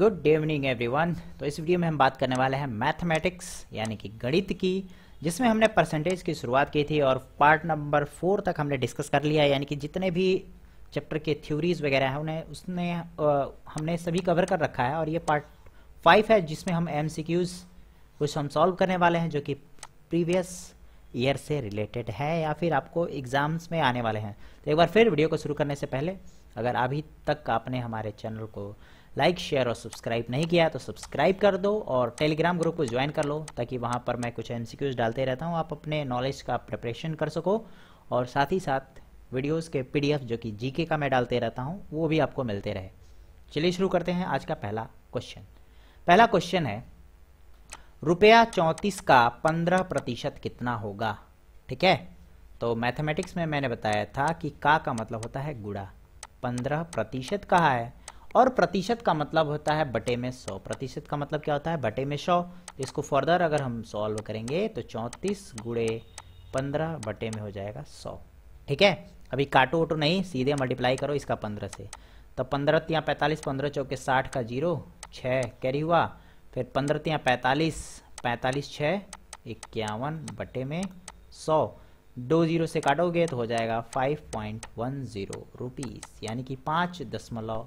good evening everyone तो इस video में हम बात करने वाले हैं मैथमेटिक्स यानी कि गणित की जिसमें हमने परसेंटेज की शुरुआत की थी और पार्ट नंबर फोर तक हमने डिस्कस कर लिया यानी कि जितने भी चैप्टर के थ्योरीज वगैरह हैं उन्हें उसने आ, हमने सभी कवर कर रखा है और ये पार्ट फाइव है जिसमें हम एम कुछ हम सॉल्व करने वाले हैं जो कि प्रीवियस ईयर से रिलेटेड है या फिर आपको एग्जाम्स में आने वाले हैं तो एक बार फिर वीडियो को शुरू करने से पहले अगर अभी तक आपने हमारे चैनल को लाइक शेयर और सब्सक्राइब नहीं किया तो सब्सक्राइब कर दो और टेलीग्राम ग्रुप को ज्वाइन कर लो ताकि वहाँ पर मैं कुछ एम डालते रहता हूँ आप अपने नॉलेज का प्रिपरेशन कर सको और साथ ही साथ वीडियोस के पीडीएफ जो कि जीके का मैं डालते रहता हूँ वो भी आपको मिलते रहे चलिए शुरू करते हैं आज का पहला क्वेश्चन पहला क्वेश्चन है रुपया चौंतीस का पंद्रह प्रतिशत कितना होगा ठीक है तो मैथमेटिक्स में मैंने बताया था कि का का मतलब होता है गुड़ा पंद्रह प्रतिशत कहा है और प्रतिशत का मतलब होता है बटे में सौ प्रतिशत का मतलब क्या होता है बटे में सौ इसको फर्दर अगर हम सॉल्व करेंगे तो चौंतीस गुड़े पंद्रह बटे में हो जाएगा सौ ठीक है अभी काटो वोटो नहीं सीधे मल्टीप्लाई करो इसका पंद्रह से तो पंद्रह तिया पैंतालीस पंद्रह चौके साठ का जीरो छः कैरी हुआ फिर पंद्रह तिया पैंतालीस पैंतालीस छः इक्यावन बटे में सौ दो जीरो से काटोगे तो हो जाएगा five point one zero rupees यानी कि पाँच दशमलव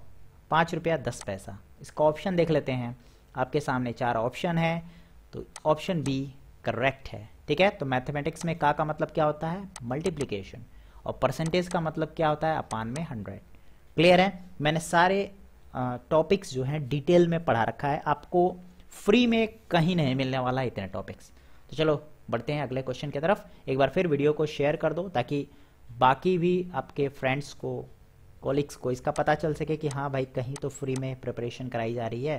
पाँच रुपया दस पैसा इसका ऑप्शन देख लेते हैं आपके सामने चार ऑप्शन है तो ऑप्शन बी करेक्ट है ठीक है तो मैथमेटिक्स में का का मतलब क्या होता है मल्टीप्लीकेशन और परसेंटेज का मतलब क्या होता है अपान में हंड्रेड क्लियर है मैंने सारे टॉपिक्स जो हैं डिटेल में पढ़ा रखा है आपको फ्री में कहीं नहीं मिलने वाला है इतने टॉपिक्स तो चलो बढ़ते हैं अगले क्वेश्चन की तरफ एक बार फिर वीडियो को शेयर कर दो ताकि बाकी भी आपके फ्रेंड्स को कॉलिक्स को इसका पता चल सके कि हाँ भाई कहीं तो फ्री में प्रिपरेशन कराई जा रही है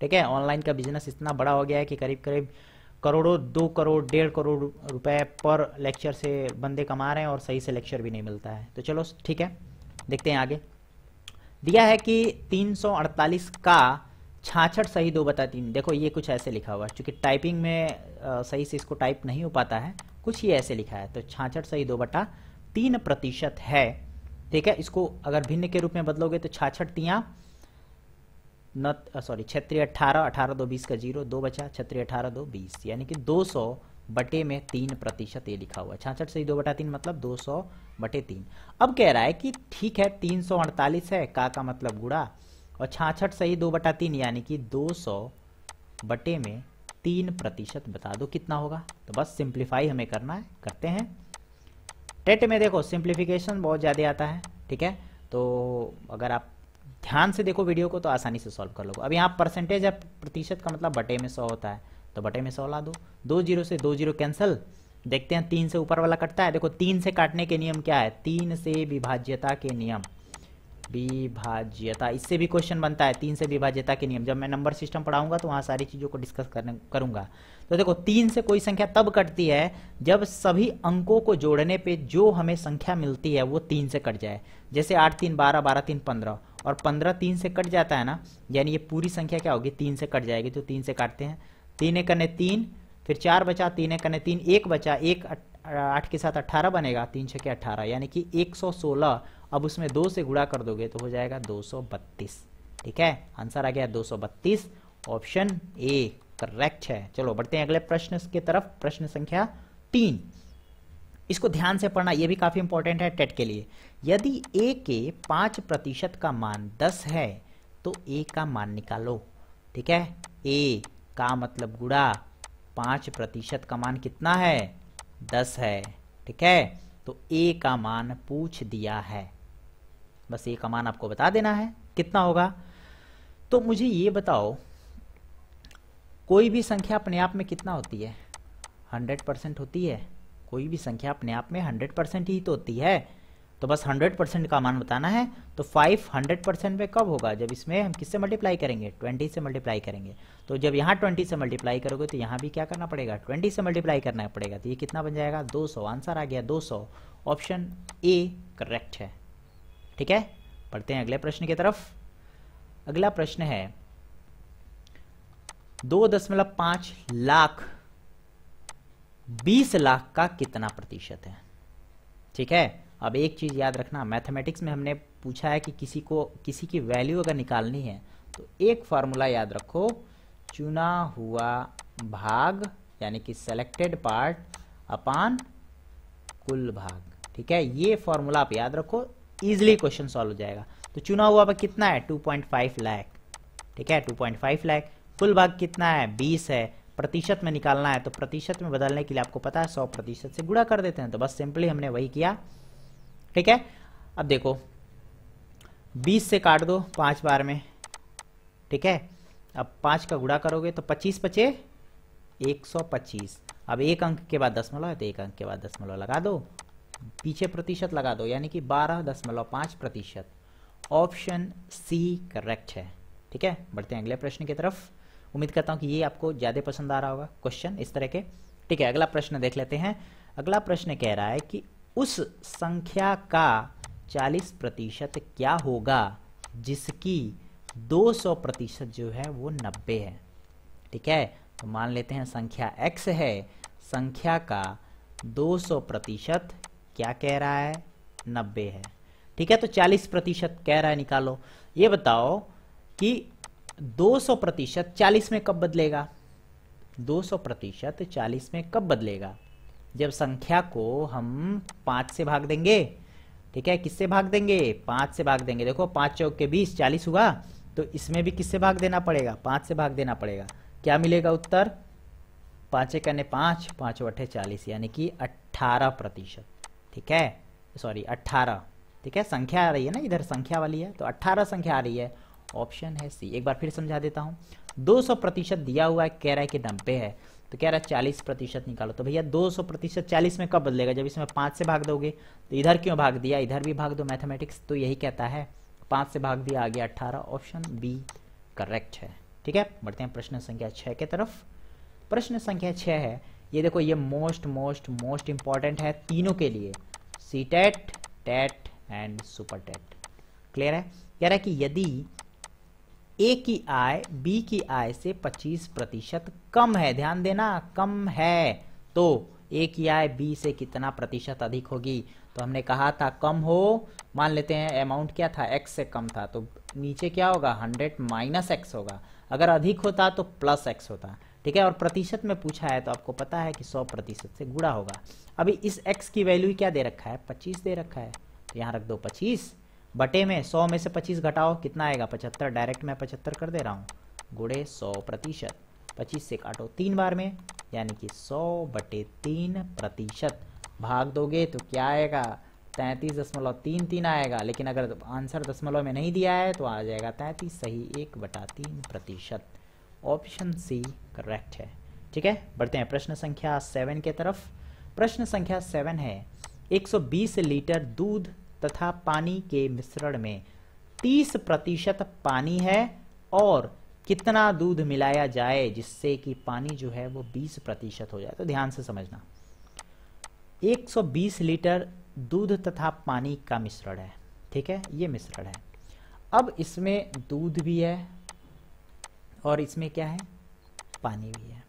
ठीक है ऑनलाइन का बिजनेस इतना बड़ा हो गया है कि करीब करीब करोड़ों दो करोड़ डेढ़ करोड़ रुपए पर लेक्चर से बंदे कमा रहे हैं और सही से लेक्चर भी नहीं मिलता है तो चलो ठीक है देखते हैं आगे दिया है कि 348 का छाछठ सही दो बता तीन देखो ये कुछ ऐसे लिखा हुआ है क्योंकि टाइपिंग में आ, सही से इसको टाइप नहीं हो पाता है कुछ ही ऐसे लिखा है तो छाछठ सही दो बटा तीन प्रतिशत है ठीक है इसको अगर भिन्न के रूप में बदलोगे तो छाछ तिया न सॉरी छत्री अट्ठारह अठारह दो बीस का जीरो दो बचा छत्री अठारह दो बीस यानी कि दो सौ बटे में तीन प्रतिशत ये लिखा हुआ छाछठ से दो बटा तीन मतलब दो सौ बटे तीन अब कह रहा है कि ठीक है तीन सौ अड़तालीस है का का मतलब गुड़ा और छाछठ से ही दो बटा तीन यानी कि दो सौ बटे में तीन प्रतिशत बता दो कितना होगा तो बस सिंप्लीफाई हमें करना है करते हैं टेट में देखो सिंप्लीफिकेशन बहुत ज़्यादा आता है ठीक है तो अगर आप ध्यान से देखो वीडियो को तो आसानी से सॉल्व कर लोगे अब यहाँ परसेंटेज या प्रतिशत का मतलब बटे में सौ होता है तो बटे में सौ ला दो दो जीरो से दो जीरो कैंसिल देखते हैं तीन से ऊपर वाला कटता है देखो तीन से काटने के नियम क्या है तीन से विभाज्यता के नियम विभाज्यता इससे भी क्वेश्चन बनता है तीन से विभाज्यता के नियम जब मैं नंबर सिस्टम पढ़ाऊंगा तो वहाँ सारी चीज़ों को डिस्कस करने करूँगा तो देखो तीन से कोई संख्या तब कटती है जब सभी अंकों को जोड़ने पे जो हमें संख्या मिलती है वो तीन से कट जाए जैसे आठ तीन बारह बारह तीन पंद्रह और पंद्रह तीन से कट जाता है ना यानी ये पूरी संख्या क्या होगी तीन से कट जाएगी तो तीन से काटते हैं तीन एक कने तीन फिर चार बचा तीन एक कने तीन एक बचा एक आठ के साथ अट्ठारह बनेगा तीन छः के अट्ठारह यानी कि एक सौ सोलह अब उसमें दो से गुणा कर दोगे तो हो जाएगा दो सौ बत्तीस ठीक है आंसर आ गया दो सौ बत्तीस ऑप्शन ए करेक्ट है चलो बढ़ते हैं अगले प्रश्न की तरफ प्रश्न संख्या तीन इसको ध्यान से पढ़ना यह भी काफी इंपॉर्टेंट है टेट के लिए यदि ए के पांच प्रतिशत का मान दस है तो ए का मान निकालो ठीक है ए का मतलब गुड़ा पांच प्रतिशत का मान कितना है दस है ठीक है तो ए का मान पूछ दिया है बस ए का मान आपको बता देना है कितना होगा तो मुझे ये बताओ कोई भी संख्या अपने आप में कितना होती है हंड्रेड परसेंट होती है कोई भी संख्या अपने आप में हंड्रेड परसेंट ही तो होती है तो बस हंड्रेड परसेंट का मान बताना है तो फाइव हंड्रेड परसेंट में कब होगा जब इसमें हम किससे मल्टीप्लाई करेंगे ट्वेंटी से मल्टीप्लाई करेंगे तो जब यहाँ ट्वेंटी से मल्टीप्लाई करोगे तो यहाँ भी क्या करना पड़ेगा ट्वेंटी से मल्टीप्लाई करना पड़ेगा तो ये कितना बन जाएगा दो सौ आंसर आ गया दो सौ ऑप्शन ए करेक्ट है ठीक है पढ़ते हैं अगले प्रश्न की तरफ अगला प्रश्न है दो दशमलव पांच लाख बीस लाख का कितना प्रतिशत है ठीक है अब एक चीज याद रखना मैथमेटिक्स में हमने पूछा है कि किसी को किसी की वैल्यू अगर निकालनी है तो एक फॉर्मूला याद रखो चुना हुआ भाग यानी कि सेलेक्टेड पार्ट अपान कुल भाग ठीक है ये फॉर्मूला आप याद रखो इजिली क्वेश्चन सॉल्व हो जाएगा तो चुना हुआ कितना है 2.5 लाख ठीक है 2.5 लाख कुल भाग कितना है बीस है प्रतिशत में निकालना है तो प्रतिशत में बदलने के लिए आपको पता है सौ प्रतिशत से गुड़ा कर देते हैं तो बस सिंपली हमने वही किया ठीक है अब देखो बीस से काट दो पांच बार में ठीक है अब पांच का गुड़ा करोगे तो पच्चीस पचे एक सौ पच्चीस अब एक अंक के बाद दसमलव है तो एक अंक के बाद दसमलव लगा दो पीछे प्रतिशत लगा दो यानी कि बारह दशमलव पांच प्रतिशत ऑप्शन सी करेक्ट है ठीक है बढ़ते हैं अगले प्रश्न की तरफ उम्मीद करता हूँ कि ये आपको ज़्यादा पसंद आ रहा होगा क्वेश्चन इस तरह के ठीक है अगला प्रश्न देख लेते हैं अगला प्रश्न कह रहा है कि उस संख्या का 40 प्रतिशत क्या होगा जिसकी 200 प्रतिशत जो है वो 90 है ठीक है तो मान लेते हैं संख्या x है संख्या का 200 प्रतिशत क्या कह रहा है 90 है ठीक है तो 40 प्रतिशत कह रहा है निकालो ये बताओ कि 200 प्रतिशत चालीस में कब बदलेगा 200 प्रतिशत चालीस में कब बदलेगा जब संख्या को हम पांच से भाग देंगे ठीक है किससे भाग देंगे पांच से भाग देंगे देखो पांच चौक के बीस चालीस हुआ तो इसमें भी किससे भाग देना पड़ेगा पांच से भाग देना पड़ेगा क्या मिलेगा उत्तर पांचे कने पांच पांच अठे चालीस यानी कि अट्ठारह प्रतिशत ठीक है सॉरी अट्ठारह ठीक है संख्या आ रही है ना इधर संख्या वाली है तो अट्ठारह संख्या आ रही है ऑप्शन है सी एक बार फिर समझा देता हूँ 200 प्रतिशत दिया हुआ है कह रहा है कि नब्बे है तो कह रहा है चालीस प्रतिशत निकालो तो भैया 200 प्रतिशत चालीस में कब बदलेगा जब इसमें पाँच से भाग दोगे तो इधर क्यों भाग दिया इधर भी भाग दो मैथमेटिक्स तो यही कहता है पाँच से भाग दिया आ गया अट्ठारह ऑप्शन बी करेक्ट है ठीक है बढ़ते हैं प्रश्न संख्या छः के तरफ प्रश्न संख्या छः है ये देखो ये मोस्ट मोस्ट मोस्ट इंपॉर्टेंट है तीनों के लिए CTET TET and super TET clear है कह रहा है कि यदि ए की आय बी की आय से 25 प्रतिशत कम है ध्यान देना कम है तो ए की आय बी से कितना प्रतिशत अधिक होगी तो हमने कहा था कम हो मान लेते हैं अमाउंट क्या था एक्स से कम था तो नीचे क्या होगा हंड्रेड माइनस एक्स होगा अगर अधिक होता तो प्लस एक्स होता ठीक है और प्रतिशत में पूछा है तो आपको पता है कि सौ प्रतिशत से गुड़ा होगा अभी इस एक्स की वैल्यू क्या दे रखा है पच्चीस दे रखा है तो यहाँ रख दो पच्चीस बटे में सौ में से पच्चीस घटाओ कितना आएगा पचहत्तर डायरेक्ट मैं पचहत्तर कर दे रहा हूँ गुड़े सौ प्रतिशत पच्चीस से काटो तीन बार में यानी कि सौ बटे तीन प्रतिशत भाग दोगे तो क्या आएगा तैंतीस दशमलव तीन तीन आएगा लेकिन अगर आंसर दशमलव में नहीं दिया है तो आ जाएगा तैंतीस सही एक बटा तीन प्रतिशत ऑप्शन सी करेक्ट है ठीक है बढ़ते हैं प्रश्न संख्या सेवन के तरफ प्रश्न संख्या सेवन है 120 लीटर दूध तथा पानी के मिश्रण में 30 प्रतिशत पानी है और कितना दूध मिलाया जाए जिससे कि पानी जो है वो 20 प्रतिशत हो जाए तो ध्यान से समझना 120 लीटर दूध तथा पानी का मिश्रण है ठीक है ये मिश्रण है अब इसमें दूध भी है और इसमें क्या है पानी भी है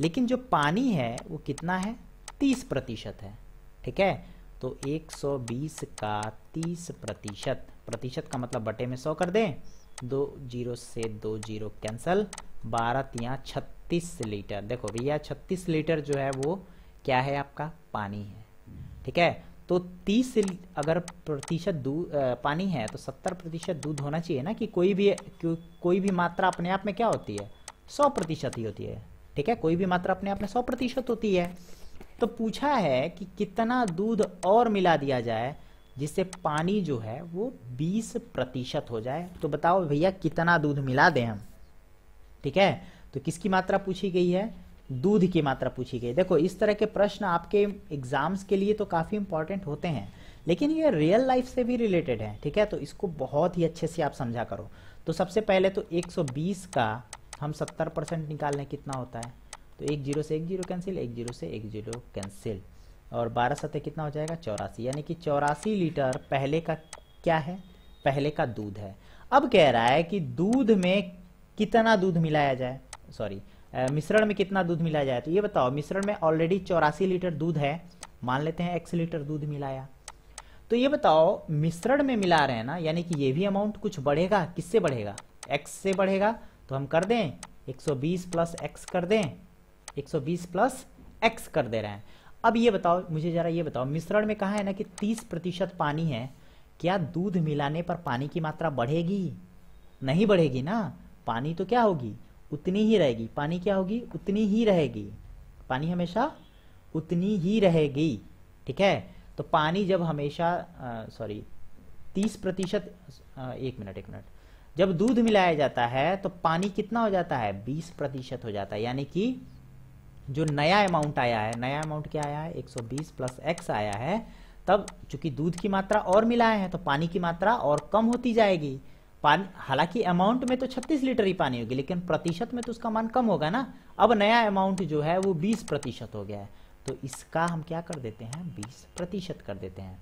लेकिन जो पानी है वो कितना है 30 प्रतिशत है ठीक है तो 120 का 30 प्रतिशत प्रतिशत का मतलब बटे में 100 कर दें दो जीरो से दो जीरो कैंसल बारह तिया छत्तीस लीटर देखो भैया छत्तीस लीटर जो है वो क्या है आपका पानी है ठीक है तो तीस अगर प्रतिशत दूध पानी है तो सत्तर प्रतिशत दूध होना चाहिए ना कि कोई भी को, कोई भी मात्रा अपने आप में क्या होती है सौ प्रतिशत ही होती है ठीक है कोई भी मात्रा अपने आप में सौ प्रतिशत होती है तो पूछा है कि कितना दूध और मिला दिया जाए जिससे पानी जो है वो 20 प्रतिशत हो जाए तो बताओ भैया कितना दूध मिला दें हम ठीक है तो किसकी मात्रा पूछी गई है दूध की मात्रा पूछी गई देखो इस तरह के प्रश्न आपके एग्जाम्स के लिए तो काफ़ी इंपॉर्टेंट होते हैं लेकिन ये रियल लाइफ से भी रिलेटेड है ठीक है तो इसको बहुत ही अच्छे से आप समझा करो तो सबसे पहले तो 120 का हम 70 परसेंट निकाल लें कितना होता है तो एक जीरो से एक जीरो कैंसिल एक जीरो से एक जीरो कैंसिल और बारह सतह कितना हो जाएगा चौरासी यानी कि चौरासी लीटर पहले का क्या है पहले का दूध है अब कह रहा है कि दूध में कितना दूध मिलाया जाए सॉरी मिश्रण में कितना दूध मिलाया जाए तो ये बताओ मिश्रण में ऑलरेडी चौरासी लीटर दूध है मान लेते हैं एक्स लीटर दूध मिलाया तो ये बताओ मिश्रण में मिला रहे हैं ना यानी कि ये भी अमाउंट कुछ बढ़ेगा किससे बढ़ेगा एक्स से बढ़ेगा तो हम कर दें 120 प्लस एक्स कर दें 120 प्लस एक्स कर दे रहे हैं अब ये बताओ मुझे ज़रा ये बताओ मिश्रण में कहा है ना कि 30 प्रतिशत पानी है क्या दूध मिलाने पर पानी की मात्रा बढ़ेगी नहीं बढ़ेगी ना पानी तो क्या होगी उतनी ही रहेगी पानी क्या होगी उतनी ही रहेगी पानी हमेशा उतनी ही रहेगी ठीक है तो पानी जब हमेशा सॉरी तीस प्रतिशत एक मिनट एक मिनट जब दूध मिलाया जाता है तो पानी कितना हो जाता है बीस प्रतिशत हो जाता है यानी कि जो नया अमाउंट आया है नया अमाउंट क्या आया है 120 प्लस एक्स आया है तब चूंकि दूध की मात्रा और मिलाए हैं तो पानी की मात्रा और कम होती जाएगी पानी हालांकि अमाउंट में तो 36 लीटर ही पानी होगी लेकिन प्रतिशत में तो उसका मान कम होगा ना अब नया अमाउंट जो है वो 20 प्रतिशत हो गया है तो इसका हम क्या कर देते हैं 20 प्रतिशत कर देते हैं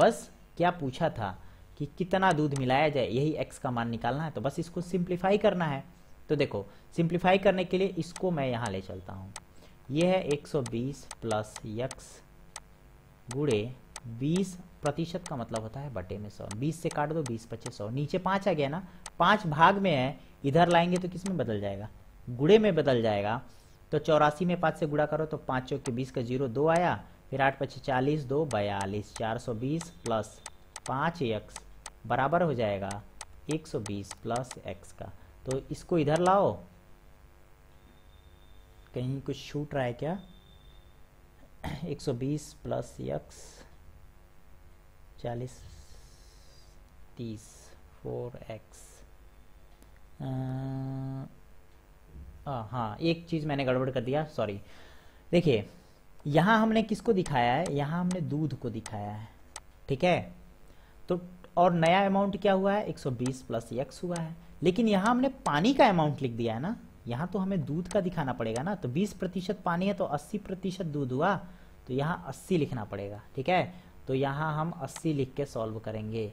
बस क्या पूछा था कि कितना दूध मिलाया जाए यही एक्स का मान निकालना है तो बस इसको सिंप्लीफाई करना है तो देखो सिंप्लीफाई करने के लिए इसको मैं यहाँ ले चलता हूँ यह है 120 प्लस यक्स गुड़े बीस प्रतिशत का मतलब होता है बटे में सौ बीस से काट दो बीस पच्चीस सौ नीचे पांच आ गया ना पांच भाग में है इधर लाएंगे तो किस में बदल जाएगा गुड़े में बदल जाएगा तो चौरासी में पांच से गुड़ा करो तो पांच चौक के बीस का जीरो दो आया फिर आठ पच्चीस चालीस दो बयालीस चार सौ बीस प्लस पाँच एक्स बराबर हो जाएगा एक सौ बीस प्लस एक्स का तो इसको इधर लाओ कहीं कुछ छूट रहा है क्या 120 प्लस यक्स चालीस तीस फोर एक्स हाँ एक चीज़ मैंने गड़बड़ कर दिया सॉरी देखिए यहाँ हमने किसको दिखाया है यहाँ हमने दूध को दिखाया है ठीक है तो और नया अमाउंट क्या हुआ है 120 प्लस यक्स हुआ है लेकिन यहाँ हमने पानी का अमाउंट लिख दिया है ना यहाँ तो हमें दूध का दिखाना पड़ेगा ना तो बीस प्रतिशत पानी है तो अस्सी प्रतिशत दूध हुआ तो यहाँ अस्सी लिखना पड़ेगा ठीक है तो यहाँ हम अस्सी लिख के सॉल्व करेंगे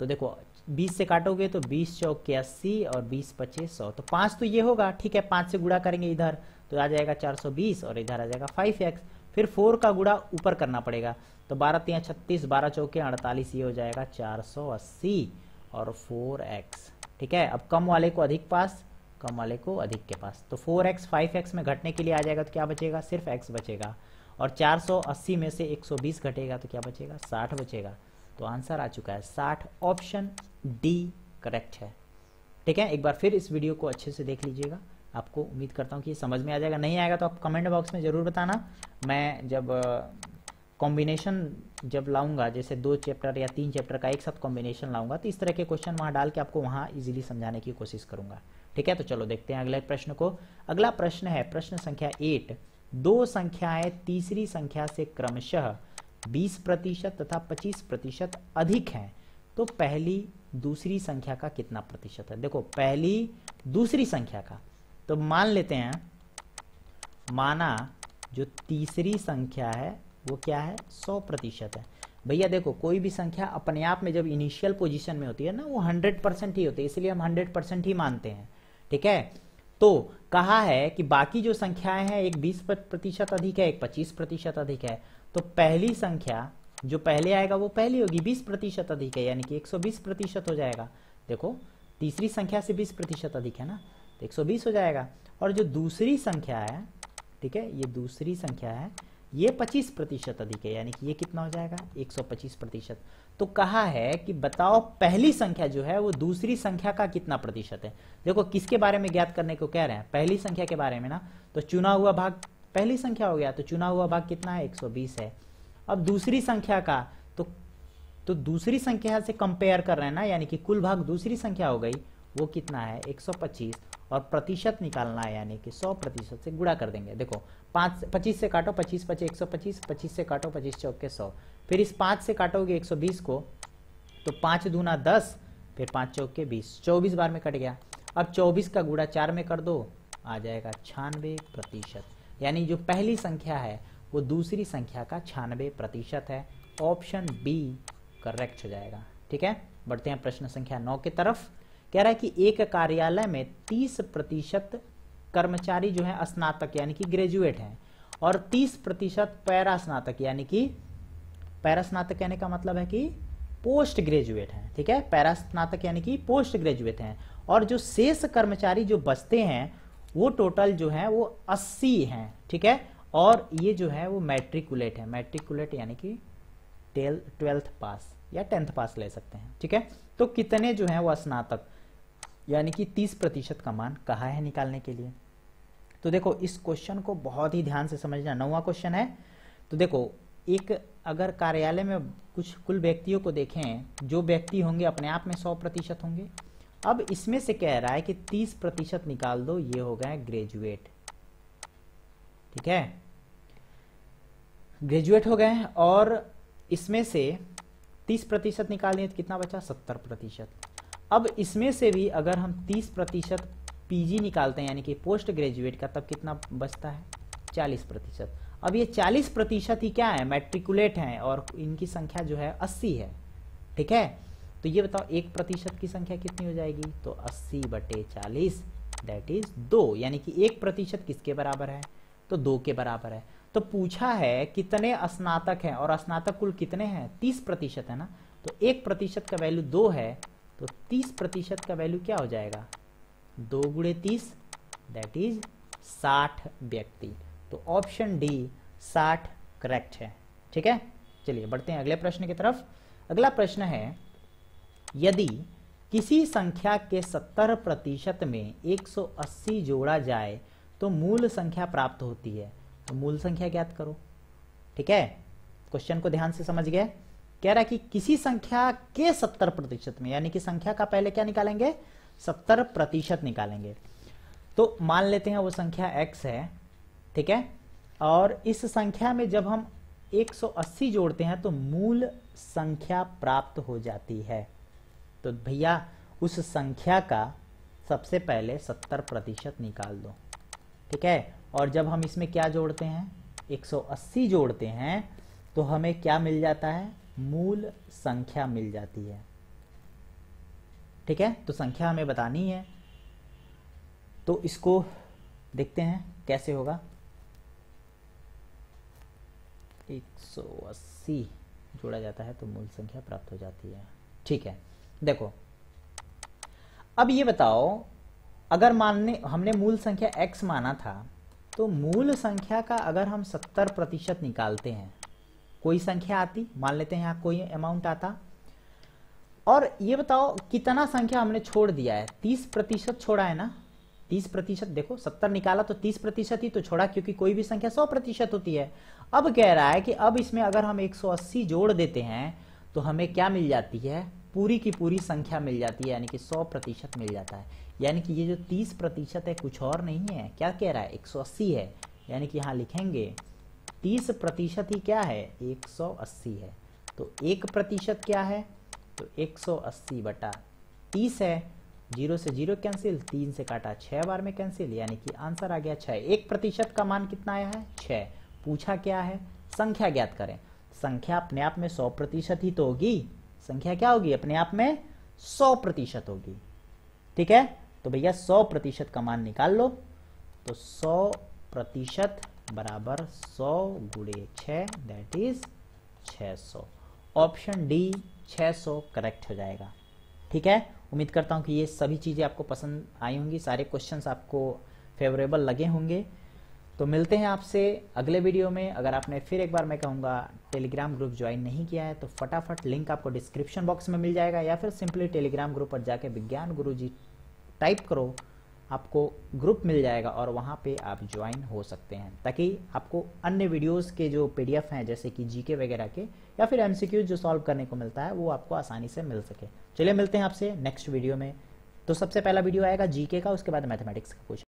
तो देखो बीस से काटोगे तो बीस चौक के अस्सी और बीस पच्चीस सौ तो पाँच तो ये होगा ठीक है पाँच से गुड़ा करेंगे इधर तो आ जाएगा चार सौ बीस और इधर आ जाएगा फाइव एक्स फिर फोर का गुड़ा ऊपर करना पड़ेगा तो बारह तीन छत्तीस बारह चौके अड़तालीस ये हो जाएगा चार सौ अस्सी और फोर एक्स ठीक है अब कम वाले को अधिक पास कम वाले को अधिक के पास तो फोर एक्स फाइव एक्स में घटने के लिए आ जाएगा तो क्या बचेगा सिर्फ एक्स बचेगा और 480 में से 120 घटेगा तो क्या बचेगा 60 बचेगा तो आंसर आ चुका है 60 ऑप्शन डी करेक्ट है ठीक है एक बार फिर इस वीडियो को अच्छे से देख लीजिएगा आपको उम्मीद करता हूँ कि समझ में आ जाएगा नहीं आएगा तो आप कमेंट बॉक्स में ज़रूर बताना मैं जब कॉम्बिनेशन जब लाऊंगा जैसे दो चैप्टर या तीन चैप्टर का एक साथ कॉम्बिनेशन लाऊंगा तो इस तरह के क्वेश्चन वहां डाल के आपको वहां इजीली समझाने की कोशिश करूंगा ठीक है तो चलो देखते हैं अगले प्रश्न को अगला प्रश्न है प्रश्न संख्या एट दो संख्याएं तीसरी संख्या से क्रमशः 20 प्रतिशत तथा 25 प्रतिशत अधिक हैं तो पहली दूसरी संख्या का कितना प्रतिशत है देखो पहली दूसरी संख्या का तो मान लेते हैं माना जो तीसरी संख्या है वो क्या है सौ प्रतिशत है भैया देखो कोई भी संख्या अपने आप में जब इनिशियल पोजीशन में होती है ना वो हंड्रेड परसेंट ही होती है इसलिए हम हंड्रेड परसेंट ही मानते हैं ठीक है तो कहा है कि बाकी जो संख्याएं हैं एक 20 प्रतिशत अधिक है एक 25 प्रतिशत अधिक है तो पहली संख्या जो पहले आएगा वो पहली होगी 20 प्रतिशत अधिक है यानी कि 120 प्रतिशत हो जाएगा देखो तीसरी संख्या से 20 प्रतिशत अधिक है ना तो 120 हो जाएगा और जो दूसरी संख्या है ठीक है ये दूसरी संख्या है ये 25 प्रतिशत अधिक है यानी कि ये कितना हो जाएगा 125 प्रतिशत तो कहा है कि बताओ पहली संख्या जो है वो दूसरी संख्या का कितना प्रतिशत है देखो किसके बारे में ज्ञात करने को कह रहे हैं पहली संख्या के बारे में ना तो चुना हुआ भाग पहली संख्या हो गया तो चुना हुआ भाग कितना है 120 है अब दूसरी संख्या का तो तो दूसरी संख्या से कंपेयर कर रहे हैं ना यानी कि कुल भाग दूसरी संख्या हो गई वो कितना है एक और प्रतिशत निकालना है यानी कि 100 प्रतिशत से गुड़ा कर देंगे देखो पाँच पच्चीस से काटो पच्चीस पच्चीस एक सौ पच्चीस पच्चीस से काटो पच्चीस चौके सौ फिर इस पाँच से काटोगे एक सौ बीस को तो पाँच दूना दस फिर पाँच चौके बीस चौबीस बार में कट गया अब चौबीस का गुड़ा चार में कर दो आ जाएगा छियानवे प्रतिशत यानी जो पहली संख्या है वो दूसरी संख्या का छियानवे प्रतिशत है ऑप्शन बी करेक्ट हो जाएगा ठीक है बढ़ते हैं प्रश्न संख्या नौ की तरफ कह रहा है कि एक कार्यालय में तीस प्रतिशत कर्मचारी जो है स्नातक यानी कि ग्रेजुएट हैं और तीस प्रतिशत पैरा स्नातक यानी कि पैरा स्नातक कहने का मतलब है कि पोस्ट ग्रेजुएट हैं ठीक है पैरा स्नातक यानी कि पोस्ट ग्रेजुएट हैं और जो शेष कर्मचारी जो बचते हैं वो टोटल जो है वो अस्सी हैं ठीक है और ये जो है वो मैट्रिकुलेट है मैट्रिकुलेट यानी कि ट्वेल्थ पास या टेंथ पास ले सकते हैं ठीक है तो कितने जो है वो स्नातक यानी कि 30 प्रतिशत का मान कहा है निकालने के लिए तो देखो इस क्वेश्चन को बहुत ही ध्यान से समझना नौवा क्वेश्चन है तो देखो एक अगर कार्यालय में कुछ कुल व्यक्तियों को देखें जो व्यक्ति होंगे अपने आप में सौ प्रतिशत होंगे अब इसमें से कह रहा है कि तीस प्रतिशत निकाल दो ये हो गए ग्रेजुएट ठीक है ग्रेजुएट हो गए और इसमें से तीस प्रतिशत निकाल दिए तो कितना बचा सत्तर प्रतिशत अब इसमें से भी अगर हम 30 प्रतिशत पी निकालते हैं यानी कि पोस्ट ग्रेजुएट का तब कितना बचता है 40 प्रतिशत अब ये 40 प्रतिशत ही क्या है मैट्रिकुलेट हैं और इनकी संख्या जो है 80 है ठीक है तो ये बताओ एक प्रतिशत की संख्या कितनी हो जाएगी तो 80 बटे चालीस डेट इज दो यानी कि एक प्रतिशत किसके बराबर है तो दो के बराबर है तो पूछा है कितने स्नातक हैं और स्नातक कुल कितने हैं तीस प्रतिशत है ना तो एक प्रतिशत का वैल्यू दो है तो 30 प्रतिशत का वैल्यू क्या हो जाएगा दो गुड़े तीस दैट इज साठ व्यक्ति तो ऑप्शन डी साठ करेक्ट है ठीक है चलिए बढ़ते हैं अगले प्रश्न की तरफ अगला प्रश्न है यदि किसी संख्या के सत्तर प्रतिशत में 180 जोड़ा जाए तो मूल संख्या प्राप्त होती है तो मूल संख्या ज्ञात करो ठीक है क्वेश्चन को ध्यान से समझ गया कह रहा है कि किसी संख्या के सत्तर प्रतिशत में यानी कि संख्या का पहले क्या निकालेंगे सत्तर प्रतिशत निकालेंगे तो मान लेते हैं वो संख्या x है ठीक है और इस संख्या में जब हम 180 जोड़ते हैं तो मूल संख्या प्राप्त हो जाती है तो भैया उस संख्या का सबसे पहले 70 प्रतिशत निकाल दो ठीक है और जब हम इसमें क्या जोड़ते हैं 180 जोड़ते हैं तो हमें क्या मिल जाता है मूल संख्या मिल जाती है ठीक है तो संख्या हमें बतानी है तो इसको देखते हैं कैसे होगा 180 जोड़ा जाता है तो मूल संख्या प्राप्त हो जाती है ठीक है देखो अब ये बताओ अगर मानने हमने मूल संख्या x माना था तो मूल संख्या का अगर हम 70 प्रतिशत निकालते हैं कोई संख्या आती मान लेते हैं यहाँ कोई अमाउंट आता और ये बताओ कितना संख्या हमने छोड़ दिया है तीस प्रतिशत छोड़ा है ना तीस प्रतिशत देखो सत्तर निकाला तो तीस प्रतिशत ही तो छोड़ा क्योंकि कोई भी संख्या सौ प्रतिशत होती है अब कह रहा है कि अब इसमें अगर हम एक सौ अस्सी जोड़ देते हैं तो हमें क्या मिल जाती है पूरी की पूरी संख्या मिल जाती है यानी कि सौ प्रतिशत मिल जाता है यानी कि ये जो तीस प्रतिशत है कुछ और नहीं है क्या कह रहा है अस्सी है यानी कि यहाँ लिखेंगे तीस प्रतिशत ही क्या है 180 है तो एक प्रतिशत क्या है तो 180 बटा तीस है जीरो से जीरो कैंसिल तीन से काटा छह बार में कैंसिल यानी कि आंसर आ गया छह एक प्रतिशत का मान कितना आया है छः पूछा क्या है संख्या ज्ञात करें संख्या अपने आप में सौ प्रतिशत ही तो होगी संख्या क्या होगी अपने आप में सौ प्रतिशत होगी ठीक है तो भैया सौ प्रतिशत का मान निकाल लो तो सौ प्रतिशत बराबर सौ गुड़े छः दैट इज छः सौ ऑप्शन डी छः सौ करेक्ट हो जाएगा ठीक है उम्मीद करता हूँ कि ये सभी चीज़ें आपको पसंद आई होंगी सारे क्वेश्चंस आपको फेवरेबल लगे होंगे तो मिलते हैं आपसे अगले वीडियो में अगर आपने फिर एक बार मैं कहूँगा टेलीग्राम ग्रुप ज्वाइन नहीं किया है तो फटाफट लिंक आपको डिस्क्रिप्शन बॉक्स में मिल जाएगा या फिर सिंपली टेलीग्राम ग्रुप पर जाके विज्ञान गुरु जी टाइप करो आपको ग्रुप मिल जाएगा और वहाँ पे आप ज्वाइन हो सकते हैं ताकि आपको अन्य वीडियोस के जो पीडीएफ हैं जैसे कि जीके वगैरह के या फिर एमसीक्यू जो सॉल्व करने को मिलता है वो आपको आसानी से मिल सके चलिए मिलते हैं आपसे नेक्स्ट वीडियो में तो सबसे पहला वीडियो आएगा जीके का उसके बाद मैथमेटिक्स का कुछ